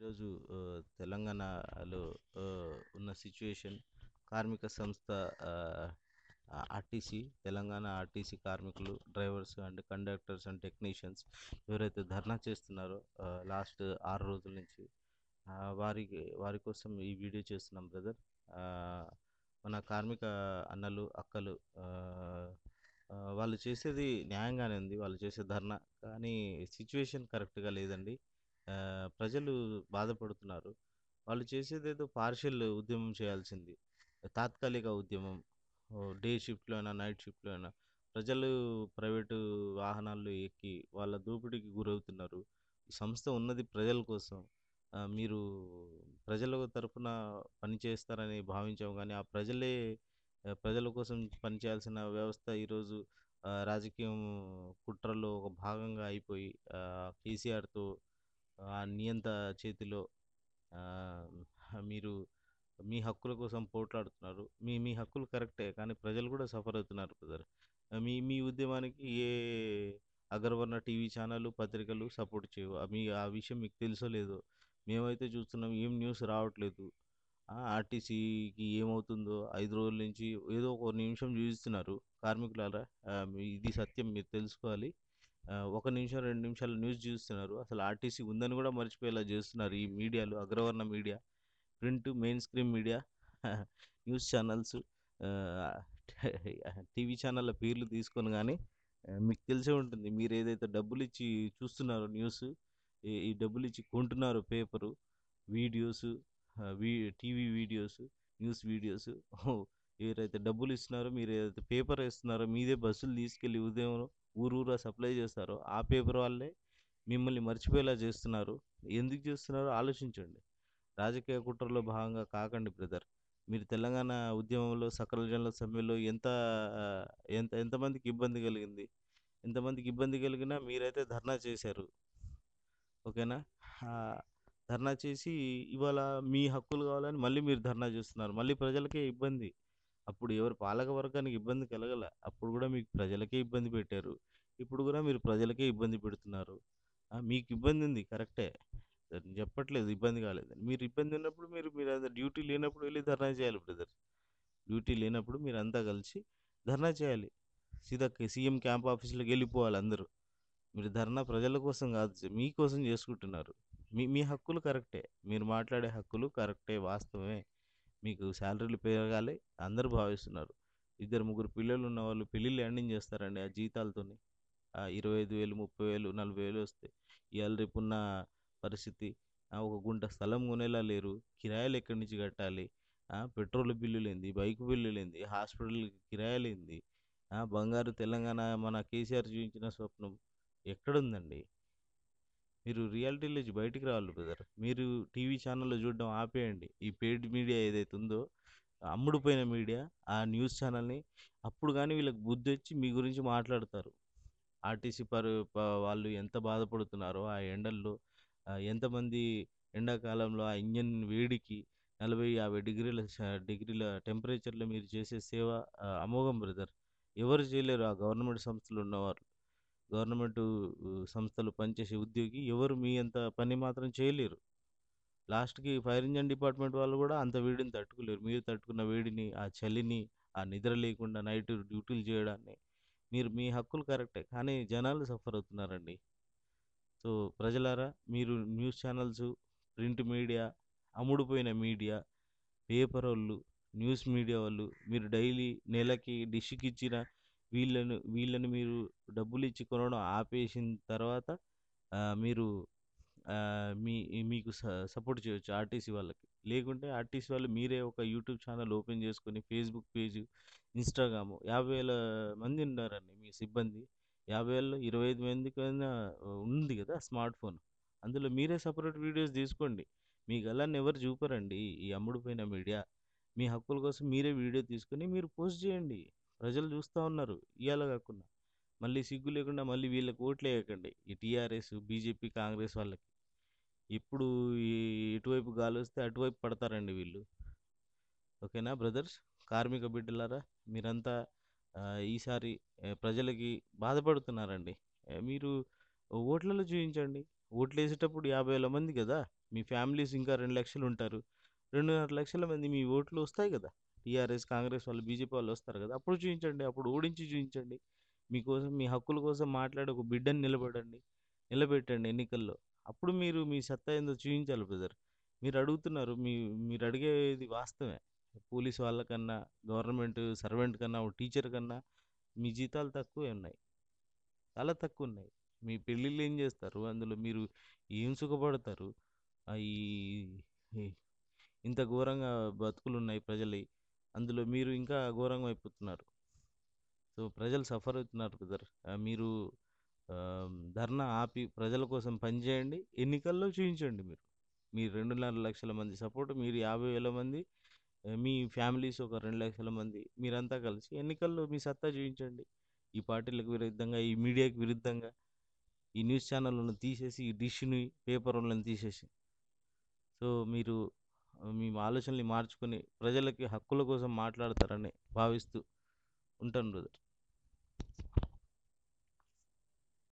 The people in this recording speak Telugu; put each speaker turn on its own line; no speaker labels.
ఈరోజు తెలంగాణలో ఉన్న సిచ్యుయేషన్ కార్మిక సంస్థ ఆర్టీసీ తెలంగాణ ఆర్టీసీ కార్మికులు drivers and conductors and technicians ఎవరైతే ధర్నా చేస్తున్నారో లాస్ట్ ఆరు రోజుల నుంచి వారికి వారి కోసం ఈ వీడియో చేస్తున్నాం బ్రదర్ మన కార్మిక అన్నలు అక్కలు వాళ్ళు చేసేది న్యాయంగానే ఉంది వాళ్ళు చేసే ధర్నా కానీ సిచ్యువేషన్ కరెక్ట్గా లేదండి ప్రజలు బాధపడుతున్నారు. వాళ్ళు చేసేదేదో పార్షియల్ ఉద్యమం చేయాల్సింది. తాత్కాలిక ఉద్యమం. డే షిఫ్ట్‌లో అయినా, నైట్ షిఫ్ట్‌లో అయినా ప్రజలు ప్రైవేటు వాహనాల్లో ఎక్కి వాళ్ళ దూపిడికి గురవుతున్నారు. సంస్థ ఉన్నది ప్రజల కోసం. మీరు ప్రజల తరపున పనిచేస్తారని భావించాము కానీ ఆ ప్రజలే ప్రజల కోసం పనిచేయాల్సిన వ్యవస్థ ఈరోజు రాజకీయం కుట్రలో ఒక భాగంగా అయిపోయి కేసీఆర్‌తో ఆ నియంత చేతిలో మీరు మీ హక్కుల కోసం పోట్లాడుతున్నారు మీ మీ హక్కులు కరెక్టే కానీ ప్రజలు కూడా సఫర్ అవుతున్నారు బ్రదర్ మీ మీ ఉద్యమానికి ఏ అగ్రవర్ణ టీవీ ఛానళ్ళు పత్రికలు సపోర్ట్ చేయవు మీ ఆ విషయం మీకు తెలుసో లేదో మేమైతే చూస్తున్నాం ఏం న్యూస్ రావట్లేదు ఆర్టీసీకి ఏమవుతుందో ఐదు రోజుల నుంచి ఏదో ఒక నిమిషం చూపిస్తున్నారు కార్మికులారా ఇది సత్యం మీరు తెలుసుకోవాలి ఒక నిమిషం రెండు నిమిషాలు న్యూస్ చూస్తున్నారు అసలు ఆర్టీసీ ఉందని కూడా మర్చిపోయేలా చేస్తున్నారు ఈ మీడియాలు అగ్రవర్ణ media print main screen media news channels TV ఛానళ్ళ పేర్లు తీసుకొని కానీ మీకు తెలిసే ఉంటుంది మీరు ఏదైతే డబ్బులు ఇచ్చి చూస్తున్నారో న్యూస్ ఈ డబ్బులు ఇచ్చి కొంటున్నారో paper videos V TV videos news videos ఎవరైతే డబ్బులు ఇస్తున్నారో మీరు ఏదైతే పేపర్ వేస్తున్నారో మీదే బస్సులు తీసుకెళ్ళి ఉదయం ఊరూరా సప్లై చేస్తారో ఆ పేపర్ వాళ్ళే మిమ్మల్ని మర్చిపోయేలా చేస్తున్నారు ఎందుకు చేస్తున్నారో ఆలోచించండి రాజకీయ కుట్రలో భాగంగా కాకండి బ్రదర్ మీరు తెలంగాణ ఉద్యమంలో సకల జనుల సమ్మెలో ఎంత ఎంత ఎంతమందికి ఇబ్బంది కలిగింది ఎంతమందికి ఇబ్బంది కలిగినా మీరైతే ధర్నా చేశారు ఓకేనా ధర్నా చేసి ఇవాళ మీ హక్కులు కావాలని మళ్ళీ మీరు ధర్నా చేస్తున్నారు మళ్ళీ ప్రజలకే ఇబ్బంది అప్పుడు ఎవరు పాలక వర్గానికి ఇబ్బంది కలగల. అప్పుడు కూడా మీకు ప్రజలకే ఇబ్బంది పెట్టారు. ఇప్పుడు కూడా మీరు ప్రజలకే ఇబ్బంది పెడుతున్నారు. మీకు ఇబ్బంది ఉంది కరెక్టే. చెప్పట్లేదు ఇబ్బంది కాలేదని. మీరు ఇబ్బంది ఉన్నప్పుడు మీరు మీరంతా డ్యూటీ లేనప్పుడు వెళ్ళి ధర్నా చేయాలి బ్రదర్. డ్యూటీ లేనప్పుడు మీరంతా కలిసి ధర్నా చేయాలి. సీదా సీఎం క్యాంప్ వెళ్ళిపోవాలి అందరూ. మీరు ధర్నా ప్రజల కోసం కాదు మీకోసం చేసుకుంటున్నారు మీ మీ హక్కులు కరెక్టే. మీరు మాట్లాడే హక్కులు కరెక్టే వాస్తవమే. మీకు శాలరీలు పెరగాలి అందరూ భావిస్తున్నారు ఇద్దరు ముగ్గురు పిల్లలు ఉన్న వాళ్ళు పెళ్ళిళ్ళు ఎండింగ్ చేస్తారండి ఆ జీతాలతోనే ఇరవై ఐదు వేలు ముప్పై వేలు నలభై వేలు వస్తాయి ఇవాళ రేపున్న పరిస్థితి ఒక గుంట స్థలం కొనేలా లేరు కిరాయిలు ఎక్కడి నుంచి కట్టాలి పెట్రోల్ బిల్లులేంది బైక్ బిల్లులేంది హాస్పిటల్ ఏంది బంగారు తెలంగాణ మన కేసీఆర్ చూపించిన స్వప్నం ఎక్కడుందండి మీరు రియాలిటీలోంచి బయటికి రావాలి బ్రదర్ మీరు టీవీ ఛానల్లో చూడడం ఆపేయండి ఈ పెయిడ్ మీడియా ఏదైతే ఉందో అమ్ముడుపోయిన మీడియా ఆ న్యూస్ ఛానల్ని అప్పుడు కానీ వీళ్ళకి బుద్ధి వచ్చి మీ గురించి మాట్లాడతారు ఆర్టీసీ పరు వాళ్ళు ఎంత బాధపడుతున్నారో ఆ ఎండల్లో ఎంతమంది ఎండాకాలంలో ఆ ఇంజన్ వేడికి నలభై యాభై డిగ్రీల డిగ్రీల టెంపరేచర్లో మీరు చేసే సేవ అమోఘం బ్రదర్ ఎవరు చేయలేరు ఆ గవర్నమెంట్ సంస్థలు ఉన్నవారు గవర్నమెంట్ సంస్థలు పనిచేసే ఉద్యోగి ఎవరు మీ అంత పని మాత్రం చేయలేరు లాస్ట్కి ఫైర్ ఇంజన్ డిపార్ట్మెంట్ వాళ్ళు కూడా అంత వేడిని తట్టుకోలేరు మీరు తట్టుకున్న వేడిని ఆ చలిని ఆ నిద్ర లేకుండా నైట్ డ్యూటీలు చేయడాన్ని మీరు మీ హక్కులు కరెక్టే కానీ జనాలు సఫర్ అవుతున్నారండి సో ప్రజలారా మీరు న్యూస్ ఛానల్స్ ప్రింట్ మీడియా అమ్ముడుపోయిన మీడియా పేపర్ వాళ్ళు న్యూస్ మీడియా వాళ్ళు మీరు డైలీ నెలకి డిష్కి ఇచ్చిన వీళ్ళను వీళ్ళని మీరు డబ్బులు ఇచ్చి కొనడం ఆపేసిన తర్వాత మీరు మీ మీకు స సపోర్ట్ చేయవచ్చు ఆర్టీసీ వాళ్ళకి లేకుంటే ఆర్టీసీ వాళ్ళు మీరే ఒక యూట్యూబ్ ఛానల్ ఓపెన్ చేసుకొని ఫేస్బుక్ పేజ్ ఇన్స్టాగ్రామ్ యాభై వేల మంది ఉన్నారండి మీ సిబ్బంది యాభై వేలలో ఇరవై ఐదు మందికి ఉంది కదా స్మార్ట్ ఫోన్ అందులో మీరే సపరేట్ వీడియోస్ తీసుకోండి మీకు అలా ఎవరు చూపరండి ఈ అమ్ముడుపోయిన మీడియా మీ హక్కుల కోసం మీరే వీడియో తీసుకొని మీరు పోస్ట్ చేయండి ప్రజలు చూస్తూ ఉన్నారు ఇవాళ కాకుండా మళ్ళీ సిగ్గు లేకుండా మళ్ళీ వీళ్ళకి ఓట్లు వేయకండి ఈ టీఆర్ఎస్ బీజేపీ కాంగ్రెస్ వాళ్ళకి ఎప్పుడు ఎటువైపు గాలి వస్తే అటువైపు పడతారండి వీళ్ళు ఓకేనా బ్రదర్స్ కార్మిక బిడ్డలారా మీరంతా ఈసారి ప్రజలకి బాధపడుతున్నారండి మీరు ఓట్లలో చూపించండి ఓట్లు వేసేటప్పుడు యాభై వేల మంది కదా మీ ఫ్యామిలీస్ ఇంకా రెండు లక్షలు ఉంటారు రెండున్నర లక్షల మంది మీ ఓట్లు వస్తాయి కదా టీఆర్ఎస్ కాంగ్రెస్ వాళ్ళు బీజేపీ వాళ్ళు వస్తారు కదా అప్పుడు చూపించండి అప్పుడు ఓడించి చూపించండి మీకోసం మీ హక్కుల కోసం మాట్లాడే ఒక బిడ్డని నిలబడండి నిలబెట్టండి ఎన్నికల్లో అప్పుడు మీరు మీ సత్తా ఏందో చూపించాలి బ్రదర్ మీరు అడుగుతున్నారు మీ మీరు అడిగేది వాస్తవమే పోలీస్ వాళ్ళకన్నా గవర్నమెంట్ సర్వెంట్ కన్నా ఒక టీచర్ కన్నా మీ జీతాలు తక్కువే ఉన్నాయి చాలా తక్కువ ఉన్నాయి మీ పెళ్ళిళ్ళు ఏం చేస్తారు అందులో మీరు ఏం సుఖపడతారు ఈ ఇంత ఘోరంగా బతుకులు ఉన్నాయి ప్రజలు అందులో మీరు ఇంకా ఘోరంగా అయిపోతున్నారు సో ప్రజలు సఫర్ అవుతున్నారు బ్రదర్ మీరు ధర్నా ఆపి ప్రజల కోసం పనిచేయండి ఎన్నికల్లో చూపించండి మీరు మీరు రెండున్నర లక్షల మంది సపోర్ట్ మీరు యాభై వేల మంది మీ ఫ్యామిలీస్ ఒక రెండు లక్షల మంది మీరంతా కలిసి ఎన్నికల్లో మీ సత్తా చూపించండి ఈ పార్టీలకు విరుద్ధంగా ఈ మీడియాకి విరుద్ధంగా ఈ న్యూస్ ఛానళ్ళను తీసేసి ఈ డిష్ని పేపర్లను తీసేసి సో మీరు మీ ఆలోచనల్ని మార్చుకుని ప్రజలకి హక్కుల కోసం మాట్లాడతారని భావిస్తూ ఉంటాను బ్రదర్